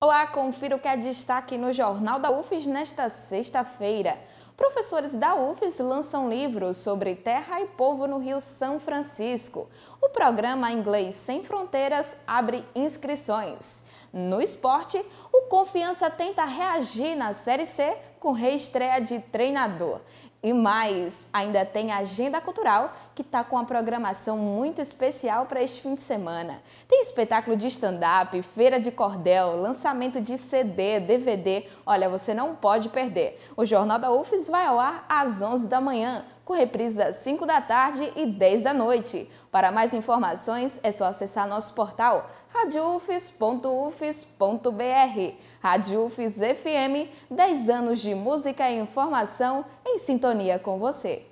Olá, confira o que é destaque no Jornal da UFES nesta sexta-feira. Professores da UFES lançam livros sobre terra e povo no Rio São Francisco. O o programa Inglês Sem Fronteiras abre inscrições. No esporte, o Confiança tenta reagir na Série C com reestreia de treinador. E mais, ainda tem a Agenda Cultural, que está com uma programação muito especial para este fim de semana. Tem espetáculo de stand-up, feira de cordel, lançamento de CD, DVD. Olha, você não pode perder. O Jornal da UFES vai ao ar às 11 da manhã com reprises às 5 da tarde e 10 da noite. Para mais informações, é só acessar nosso portal radioufis.ufis.br. Rádio UFIS FM, 10 anos de música e informação em sintonia com você.